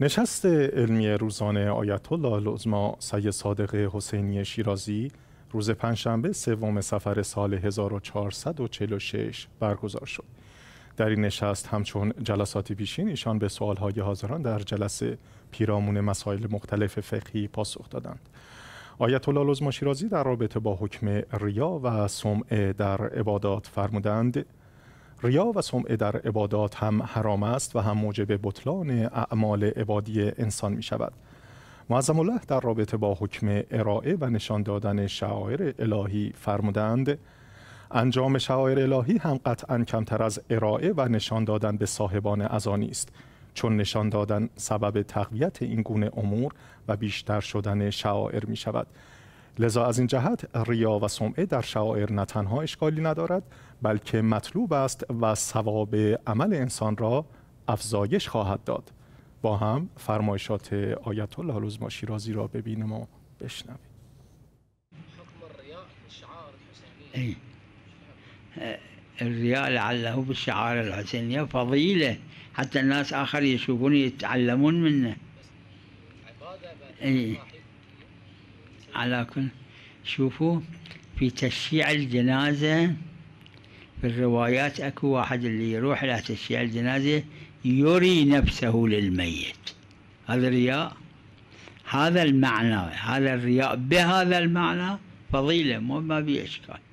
نشست علمی روزانه آیت الله العظما سید صادق حسینی شیرازی روز پنجشنبه سوم سفر سال 1446 برگزار شد. در این نشست همچون جلسات پیشین ایشان به سوالهای حاضران در جلسه پیرامون مسائل مختلف فقهی پاسخ دادند. آیت الله العظما شیرازی در رابطه با حکم ریا و سمعه در عبادات فرمودند ریا و سمعه در عبادات هم حرام است و هم موجب بطلان اعمال عبادی انسان می شود معظم الله در رابطه با حکم ارائه و نشان دادن شعائر الهی فرمودند انجام شعائر الهی هم قطعا کمتر از ارائه و نشان دادن به صاحبان ازانی است چون نشان دادن سبب تقویت این گونه امور و بیشتر شدن شعائر می شود لذا از این جهت ریا و سمعه در شعائر نه تنها اشکالی ندارد بلکه مطلوب است و ثواب عمل انسان را افزایش خواهد داد با هم فرمایشات آیت الله لزما شیرازی را ببینیم و بشنویم الرياء لعله بالشعار الحسينية فضيلة حتى الناس آخر يشوفون يتعلمون منه على كل شوفوا في تشييع الجنازة في الروايات اكو واحد اللي يروح الى تشييع الجنازة يري نفسه للميت هذا الرياء هذا المعنى هذا الرياء بهذا المعنى فضيلة ما بي اشكال